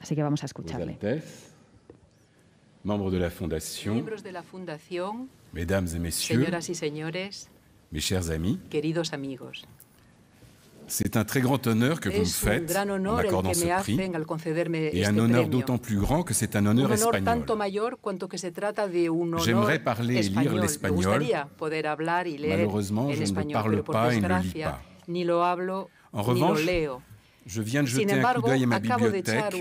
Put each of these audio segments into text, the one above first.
Así que vamos a escucharle. de la mesdames et messieurs, mes chers amis, C'est un très grand honneur que vous me faites en accordant ce prix et un honneur d'autant plus grand que c'est un honneur espagnol. J'aimerais parler et lire l'espagnol. Malheureusement, je ne parle pas et ne le lis pas. En revanche, je viens de jeter un coup d'œil à ma bibliothèque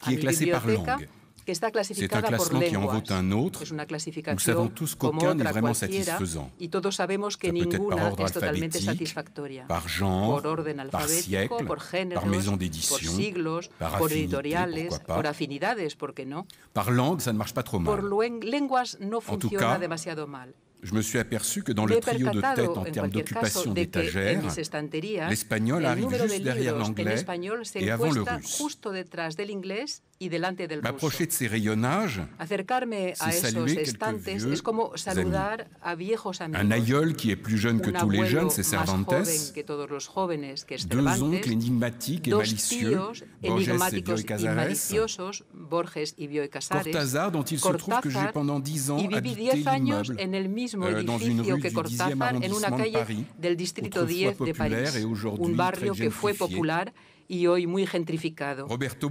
qui est classée par langue. C'est un classement qui en vaut un autre. Nous savons tous qu'aucun n'est vraiment satisfaisant. Ça peut-être par ordre alphabétique, par genre, par siècle, par maison d'édition, par affinité, pourquoi pas. Par langue, ça ne marche pas trop mal. En tout cas, je me suis aperçu que dans le trio de tête en termes d'occupation d'étagères, l'espagnol arrive juste derrière l'anglais et avant le russe. M'approcher de ces rayonnages, Acercarme a esos estantes es como saludar amis. a viejos amigos. Un aïeul qui est plus jeune que tous les jeunes, c'est Cervantes. Que todos los jóvenes, que Deux oncles énigmatiques et malicieux, Borges et Bioy Casares. Borges y Bioy Casares. Cortázar, dont il se trouve que j'ai pendant dix ans habité l'immeuble, euh, dans une rue que Cortázar, en una calle de Paris, del distrito 10 de Paris, et aujourd'hui très gentrifié. y hoy muy gentrificado. Roberto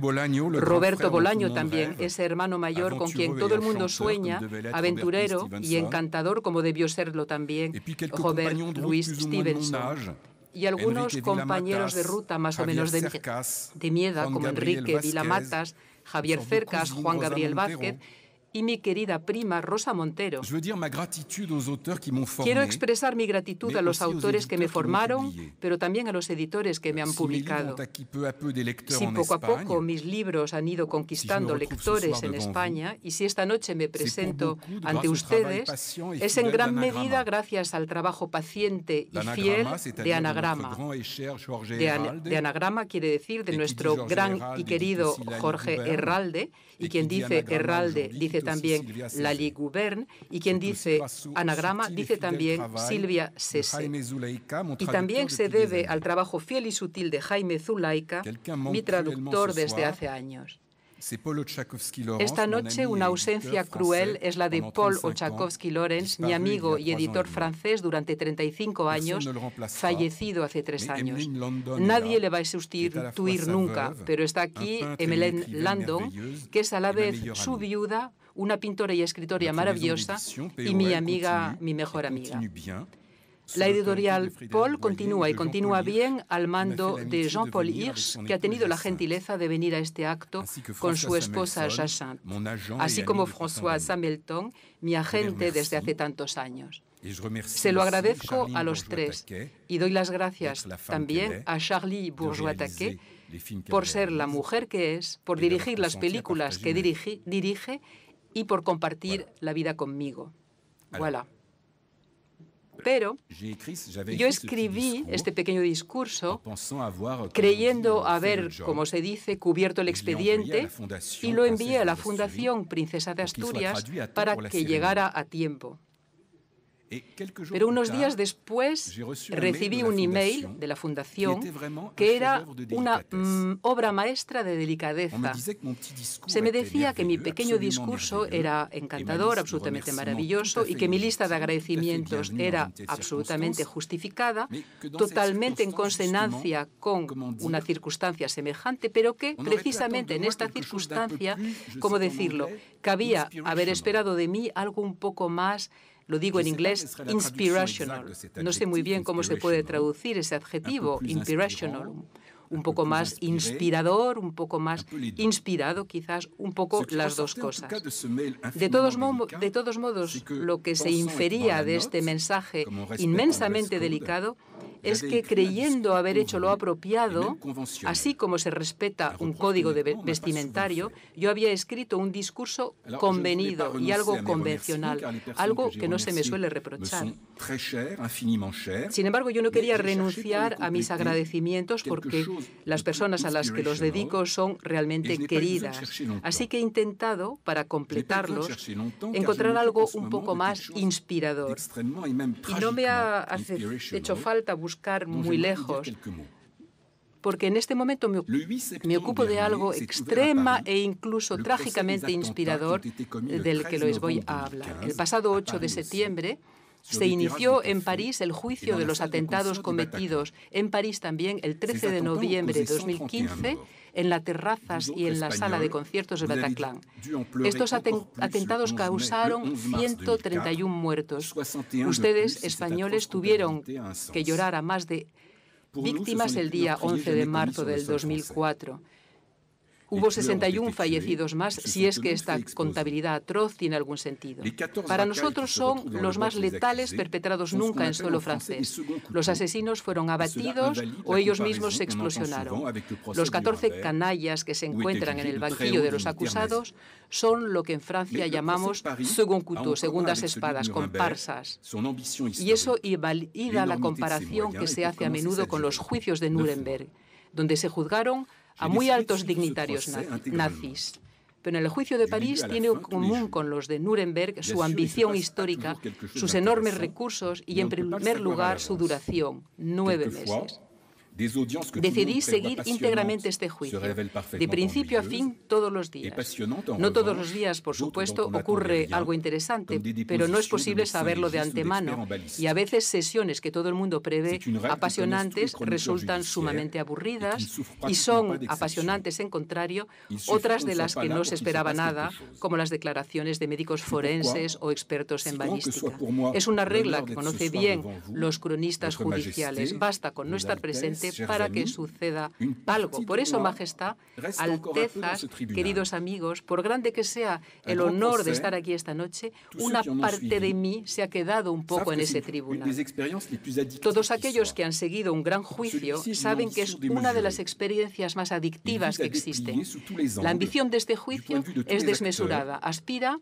Bolaño, también, ese hermano mayor con quien todo el mundo sueña, aventurero y encantador como debió serlo también Robert Louis Stevenson y algunos compañeros de ruta más o menos de, de mieda, como Enrique Vilamatas, Javier Cercas, Juan Gabriel Vázquez y mi querida prima Rosa Montero. Quiero expresar mi gratitud a los autores que me formaron, pero también a los editores que me han publicado. Si poco a poco mis libros han ido conquistando lectores en España y si esta noche me presento ante ustedes, es en gran medida gracias al trabajo paciente y fiel de Anagrama. De, Anagrama quiere decir de nuestro gran y querido Jorge Herralde, y quien dice Herralde dice también Lali Gubern, y quien dice anagrama dice también Silvia Sese. Y también se debe al trabajo fiel y sutil de Jaime Zulaika, mi traductor desde hace años. Esta noche una ausencia cruel es la de Paul Ochakovsky Lorenz, mi amigo y editor francés durante 35 años, fallecido hace tres años. Nadie le va a sustituir nunca, pero está aquí Emelene Landon, que es a la vez su viuda, una pintora y escritora maravillosa y mi amiga, mi mejor amiga. La editorial Paul continúa y continúa bien al mando de Jean-Paul Hirsch, que ha tenido la gentileza de venir a este acto con su esposa Jacinthe, así como François Samelton... mi agente desde hace tantos años. Se lo agradezco a los tres y doy las gracias también a Charlie Bourgeois-Taquet por ser la mujer que es, por dirigir las películas que dirige y por compartir la vida conmigo. Pero yo escribí este pequeño discurso creyendo haber, como se dice, cubierto el expediente y lo envié a la Fundación Princesa de Asturias para que llegara a tiempo. Pero unos días después recibí un email de la Fundación que era una mm, obra maestra de delicadeza. Se me decía que mi pequeño discurso era encantador, absolutamente maravilloso y que mi lista de agradecimientos era absolutamente justificada, totalmente en consonancia con una circunstancia semejante, pero que precisamente en esta circunstancia, cómo decirlo, cabía haber esperado de mí algo un poco más lo digo en inglés, inspirational. No sé muy bien cómo se puede traducir ese adjetivo, inspirational. Un poco más inspirador, un poco más inspirado, quizás un poco las dos cosas. De todos, de todos modos, lo que se infería de este mensaje inmensamente delicado es que creyendo haber hecho lo apropiado, así como se respeta un código de vestimentario, yo había escrito un discurso convenido y algo convencional, algo que no se me suele reprochar. Sin embargo, yo no quería renunciar a mis agradecimientos porque las personas a las que los dedico son realmente queridas. Así que he intentado, para completarlos, encontrar algo un poco más inspirador. Y no me ha hecho falta buscar muy lejos porque en este momento me, me, ocupo de algo extrema e incluso trágicamente inspirador del que les voy a hablar. El pasado 8 de septiembre se inició en París el juicio de los atentados cometidos, en París también el 13 de noviembre de 2015, en las terrazas y en la sala de conciertos de Bataclan. Estos atentados causaron 131 muertos. Ustedes, españoles, tuvieron que llorar a más de víctimas el día 11 de marzo del 2004. Hubo 61 ¿eh? fallecidos más, si es que esta contabilidad atroz tiene algún sentido. Para nosotros son los más letales perpetrados nunca en suelo francés. Los asesinos fueron abatidos o ellos mismos se explosionaron. Los 14 canallas que se encuentran en el banquillo de los acusados son lo que en Francia llamamos second couteau, segundas espadas, comparsas. Y eso invalida la comparación que se hace a menudo con los juicios de Nuremberg, donde se juzgaron a muy altos dignitarios nazis pero en el juicio de París tiene en común con los de Nuremberg su ambición histórica, sus enormes recursos y, en primer lugar, su duración, nueve meses. Decidí seguir íntegramente este juicio, de principio a fin todos los días. No todos los días, por supuesto, ocurre algo interesante, pero no es posible saberlo de antemano. Y a veces sesiones que todo el mundo prevé apasionantes resultan sumamente aburridas y son apasionantes en contrario otras de las que no se esperaba nada, como las declaraciones de médicos forenses o expertos en balística. Es una regla que conoce bien los cronistas judiciales. Basta con no estar presente para que suceda algo. Por eso, Majestad, Altezas, queridos amigos, por grande que sea el honor de estar aquí esta noche, una parte de mí se ha quedado un poco en ese tribunal. Todos aquellos que han seguido un gran juicio saben que es una de las experiencias más adictivas que existen. La ambición de este juicio es desmesurada. Aspira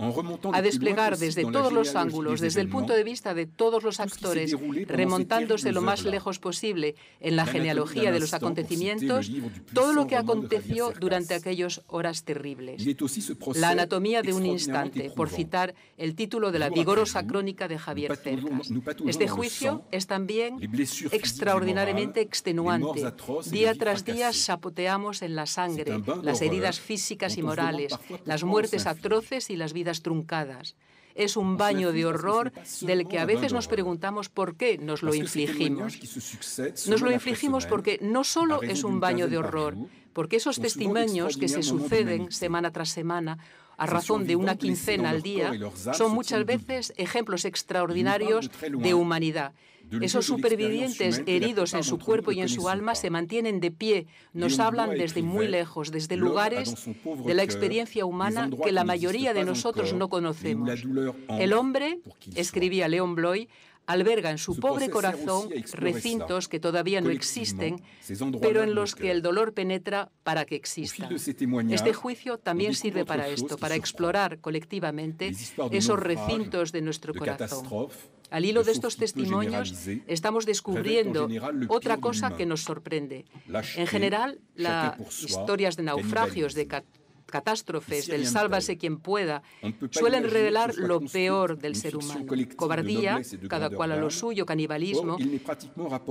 a desplegar desde todos los ángulos, desde el punto de vista de todos los actores, remontándose lo más lejos posible en la generación de los acontecimientos todo lo que aconteció durante aquellas horas terribles. La anatomía de un instante, por citar el título de la vigorosa crónica de Javier Cercas. Este juicio es también extraordinariamente extenuante. Día tras día sapoteamos en la sangre las heridas físicas y morales, las muertes atroces y las vidas truncadas es un baño de horror del que a veces nos preguntamos por qué nos lo este infligimos. Nos lo infligimos porque no solo es un baño de horror, porque esos testimonios que se suceden semana tras semana a razón de una quincena al día, son muchas veces ejemplos extraordinarios de humanidad. Esos supervivientes heridos en su cuerpo y en su alma se mantienen de pie, nos hablan desde muy lejos, desde lugares de la experiencia humana que la mayoría de nosotros no conocemos. El hombre, escribía León Bloy, alberga en su pobre corazón recintos que todavía no existen, pero en los que el euh, dolor penetra para que existan. Este juicio también sirve para esto, para explorar colectivamente esos recintos de nuestro corazón. Al hilo de estos testimonios estamos descubriendo otra cosa que nos sorprende. En general, las historias de naufragios, de catástrofes, del sálvase quien pueda, suelen revelar lo peor del ser humano. Cobardía, cada cual a lo suyo, canibalismo.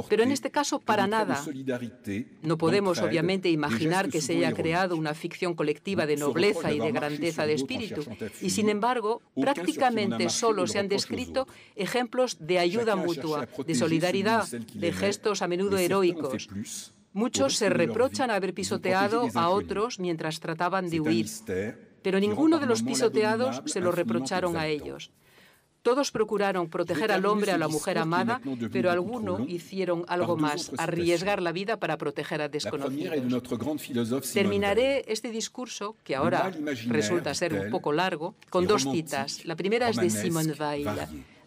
Pero en este caso, para nada. No podemos, obviamente, imaginar que se haya creado una ficción colectiva de nobleza y de grandeza de espíritu. Y, sin embargo, prácticamente solo se han descrito ejemplos de ayuda mutua, de solidaridad, de gestos a menudo heroicos. Muchos se reprochan haber pisoteado a otros mientras trataban de huir, pero ninguno de los pisoteados se lo reprocharon a ellos. Todos procuraron proteger al hombre, a la mujer amada, pero algunos hicieron algo más, arriesgar la vida para proteger a desconocidos. Terminaré este discurso, que ahora resulta ser un poco largo, con dos citas. La primera es de Simone Weil.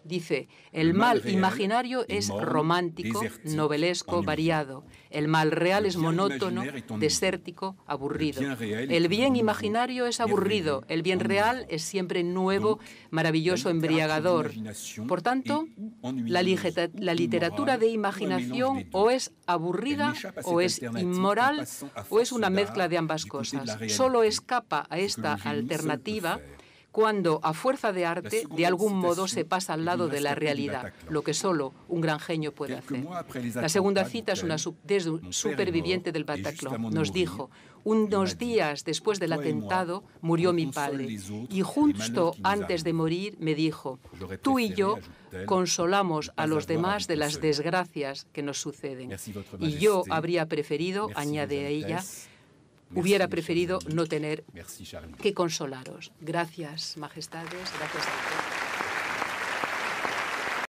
Dice, el mal imaginario es romántico, novelesco, variado. El mal real es monótono, desértico, aburrido. El bien imaginario es aburrido. El bien real es siempre nuevo, maravilloso, embriagador. Por tanto, la, literatura de imaginación o es aburrida o es inmoral o es una mezcla de ambas cosas. Solo escapa a esta alternativa cuando a fuerza de arte de algún modo se pasa al lado de la realidad, lo que solo un gran genio puede hacer. La segunda cita es una superviviente del Bataclan. Nos dijo, unos días después del atentado murió mi padre y justo antes de morir me dijo, tú y yo consolamos a los demás de las desgracias que nos suceden. Y yo habría preferido, añade a ella, hubiera preferido no tener que consolaros. Gracias, majestades. Gracias a todos.